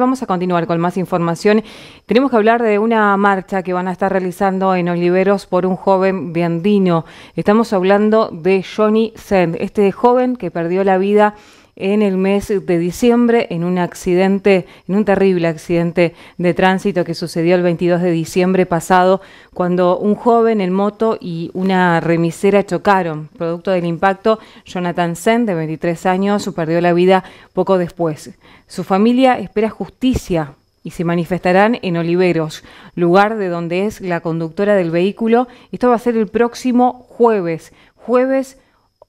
Vamos a continuar con más información. Tenemos que hablar de una marcha que van a estar realizando en Oliveros por un joven viandino. Estamos hablando de Johnny Send, este joven que perdió la vida en el mes de diciembre en un accidente, en un terrible accidente de tránsito que sucedió el 22 de diciembre pasado, cuando un joven en moto y una remisera chocaron. Producto del impacto, Jonathan Sen, de 23 años, perdió la vida poco después. Su familia espera justicia y se manifestarán en Oliveros, lugar de donde es la conductora del vehículo. Esto va a ser el próximo jueves, jueves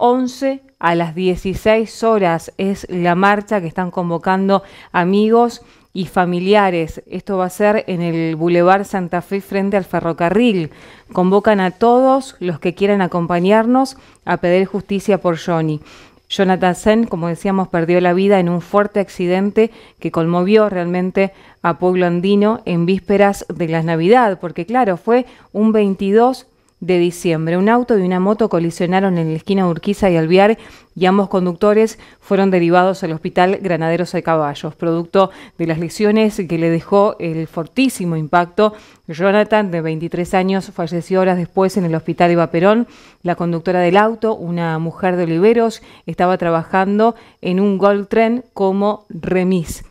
11 a las 16 horas es la marcha que están convocando amigos y familiares. Esto va a ser en el Boulevard Santa Fe frente al ferrocarril. Convocan a todos los que quieran acompañarnos a pedir justicia por Johnny. Jonathan Sen, como decíamos, perdió la vida en un fuerte accidente que conmovió realmente a Pueblo Andino en vísperas de la Navidad, porque claro, fue un 22 de diciembre. Un auto y una moto colisionaron en la esquina Urquiza y Alviar y ambos conductores fueron derivados al hospital Granaderos de Caballos, producto de las lesiones que le dejó el fortísimo impacto. Jonathan, de 23 años, falleció horas después en el hospital Eva Perón. La conductora del auto, una mujer de Oliveros, estaba trabajando en un Gold Tren como remis.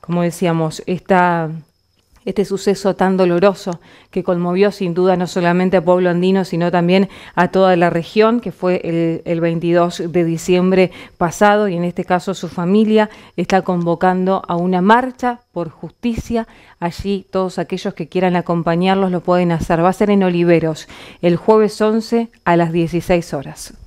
Como decíamos, esta este suceso tan doloroso que conmovió sin duda no solamente a pueblo andino, sino también a toda la región, que fue el, el 22 de diciembre pasado y en este caso su familia está convocando a una marcha por justicia. Allí todos aquellos que quieran acompañarlos lo pueden hacer. Va a ser en Oliveros el jueves 11 a las 16 horas.